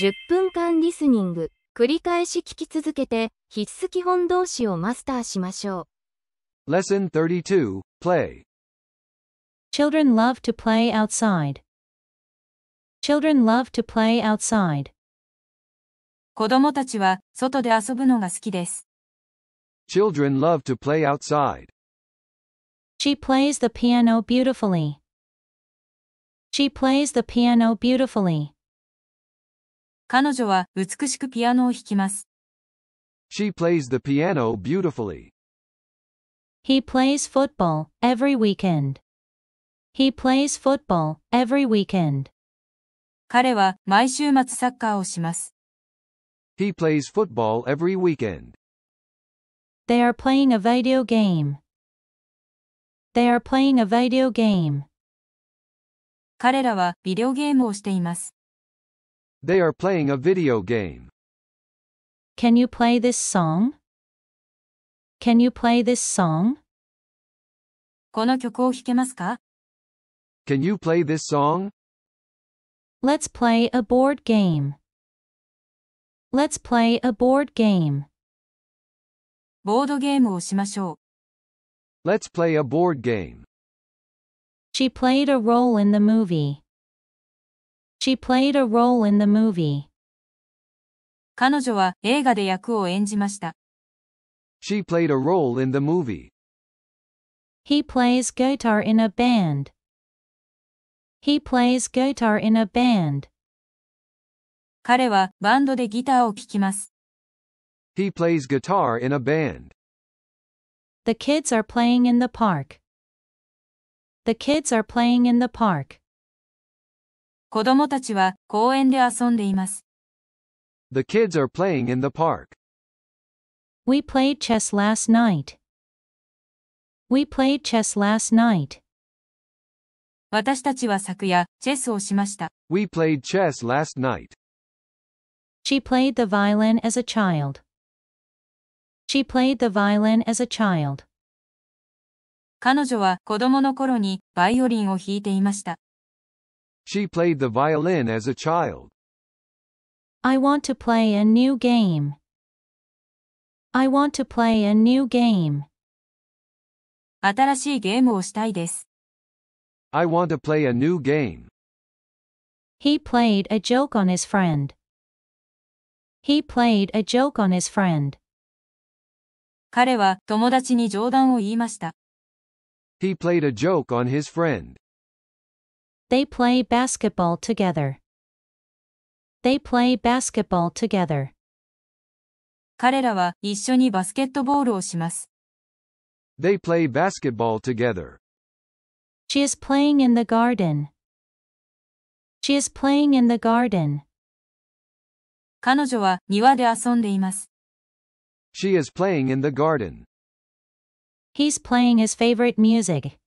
10分間リスニング。繰り返し聞き続けて、必須基本動詞をマスターしましょう。Lesson 32 Play Children love to play outside. Children love to play outside. 子供たちは外で遊ぶのが好きです。Children love to play outside. She plays the piano beautifully. She plays the piano beautifully. 彼女は美しくピアノを弾きます。She plays the piano beautifully. He plays football every weekend. He plays football every weekend. 彼は毎週末サッカーをします。He plays football every weekend. They are playing a video game. They are playing a video game. 彼らはビデオゲームをしています。they are playing a video game. Can you play this song? Can you play this song? この曲を弾けますか Can you play this song? Let's play a board game. Let's play a board game. ボードゲームをしましょ Let's play a board game. She played a role in the movie. She played a role in the movie. 彼女は映画で役を演じました。She played a role in the movie. He plays guitar in a band. He plays guitar in a band. 彼はバンドでギターを聴きます。He plays guitar in a band. The kids are playing in the park. The kids are playing in the park. 子供たちは公園で遊んでいます。The kids are playing in the park. We played chess last night. We played chess last night. 私たちは昨夜、チェスをしました。We played chess last night. She played the violin as a child. She played the violin as a child. 彼女は子供の頃にバイオリンを弾いていました。She played the violin as a child. I want to play a new game. I want to play a new game. 新しいゲームをしたいです。I want to play a new game. He played a joke on his friend. He played a joke on his friend. 彼は友達に冗談を言いました。He played a joke on his friend. They play basketball together. They play basketball together. 彼らは一緒にバスケットボールをします。They play basketball together. She is playing in the garden. She is playing in the garden. 彼女は庭で遊んでいます。She is playing in the garden. He's playing his favorite music.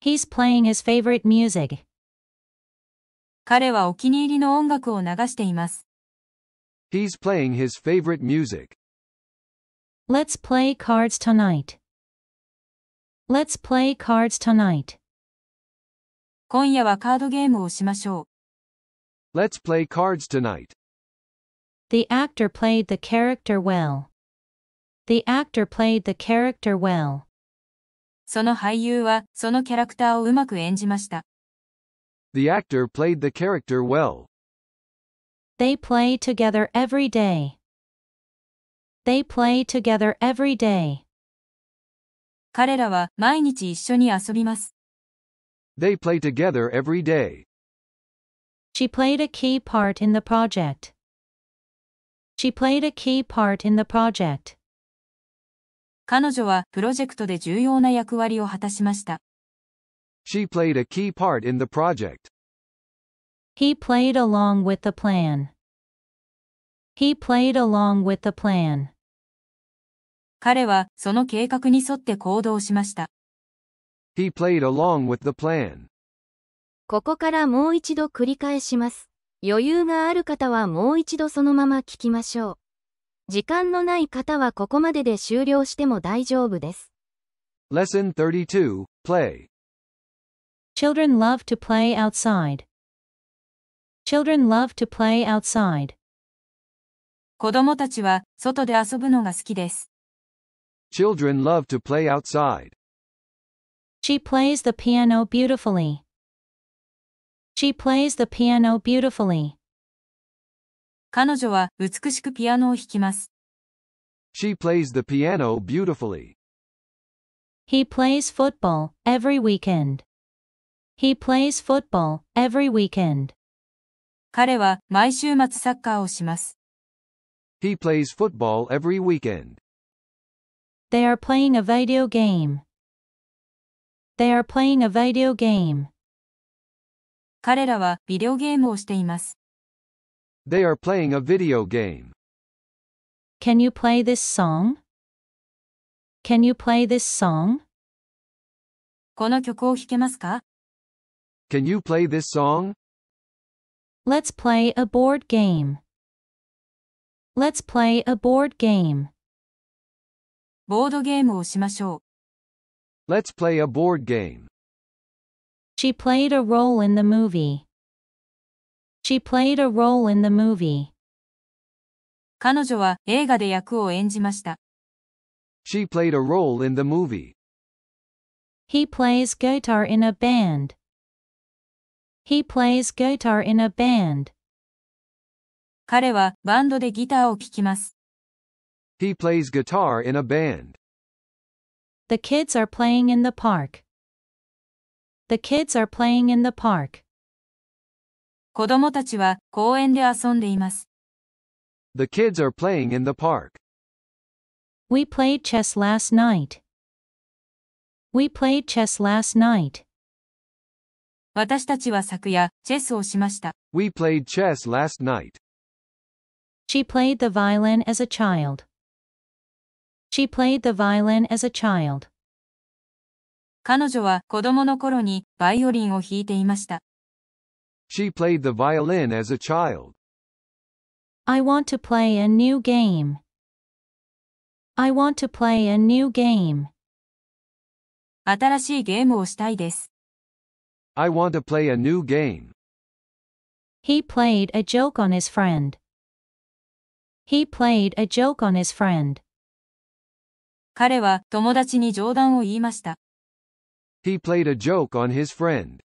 He's playing his favorite music. 彼はお気に入りの音楽を流しています。He's playing his favorite music. Let's play cards tonight. Let's play cards tonight. 今夜はカードゲームをしましょ Let's play cards tonight. The actor played the character well. The actor played the character well. その俳優は、そのキャラクターをうまく演じました。The actor played the character well. They play together every day. They play together every day. 彼らは毎日一緒に遊びます。They play together every day. She played a key part in the project. She played a key part in the project. 彼女はプロジェクトで重要な役割を果たしました。She played a key part in the project. He played along with the plan. He played along with the plan. 彼はその計画に沿って行動しました。He played along with the plan. ここからもう一度繰り返します。余裕がある方はもう一度そのまま聞きましょう。時間のない方はここまでで終了しても大丈夫です。Lesson 32 Play Children love to play outside. Children love to play outside. 子供たちは外で遊ぶのが好きです。Children love to play outside. She plays the piano beautifully. She plays the piano beautifully. 彼女は美しくピアノを弾きます。She plays the piano beautifully. He plays football every weekend. He plays football every weekend. 彼は毎週末サッカーをします。He plays football every weekend. They are playing a video game. They are playing a video game. 彼らはビデオゲームをしています。They are playing a video game. Can you play this song? Can you play this song? この曲を弾けますか Can you play this song? Let's play a board game. Let's play a board game. ボードゲームをしましょう。Let's play a board game. She played a role in the movie. She played a role in the movie. 彼女は映画で役を演じました。She played a role in the movie. He plays guitar in a band. He plays guitar in a band. 彼はバンドでギターを聴きます。He plays guitar in a band. The kids are playing in the park. The kids are playing in the park. 子供たちは公園で遊んでいます。The kids are playing in the park. We played chess last night. We played chess last night. 私たちは昨夜、チェスをしました。We played chess last night. She played the violin as a child. She played the violin as a child. 彼女は子供の頃にバイオリンを弾いていました。She played the violin as a child. I want to play a new game. I want to play a new game. 新しいゲームをしたいです。I want to play a new game. He played a joke on his friend. He played a joke on his friend. 彼は友達に冗談を言いました。He played a joke on his friend.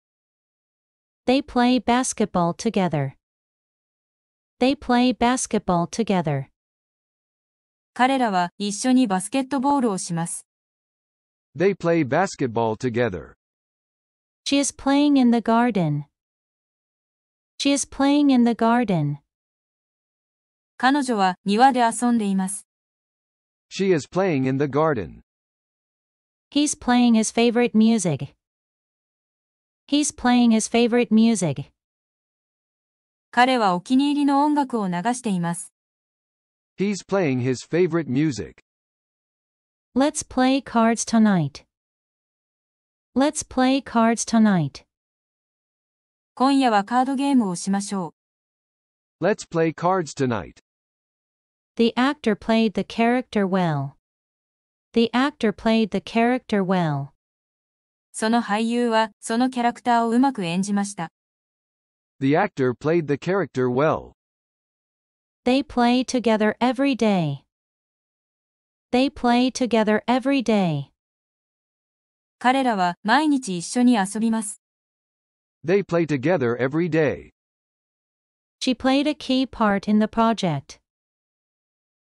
They play basketball together. They play basketball together. 彼らは一緒にバスケットボールをします。They play basketball together. She is playing in the garden. She is playing in the garden. 彼女は庭で遊んでいます。She is playing in the garden. He's playing his favorite music. He's playing his favorite music. 彼はお気に入りの音楽を流しています。He's playing his favorite music. Let's play cards tonight. Let's play cards tonight. 今夜はカードゲームをしましょう。Let's play cards tonight. The actor played the character well. The actor played the character well. その俳優は、そのキャラクターをうまく演じました。The actor played the character well. They play together every day. They play together every day. 彼らは毎日一緒に遊びます。They play together every day. She played a key part in the project.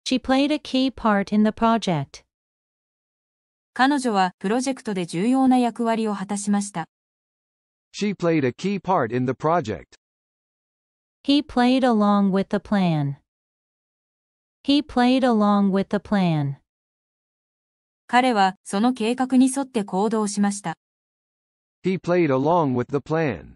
She played a key part in the project. 彼女はプロジェクトで重要な役割を果たしました。She played a key part in the project. He played along with the plan. He played along with the plan. 彼はその計画に沿って行動しました。He played along with the plan.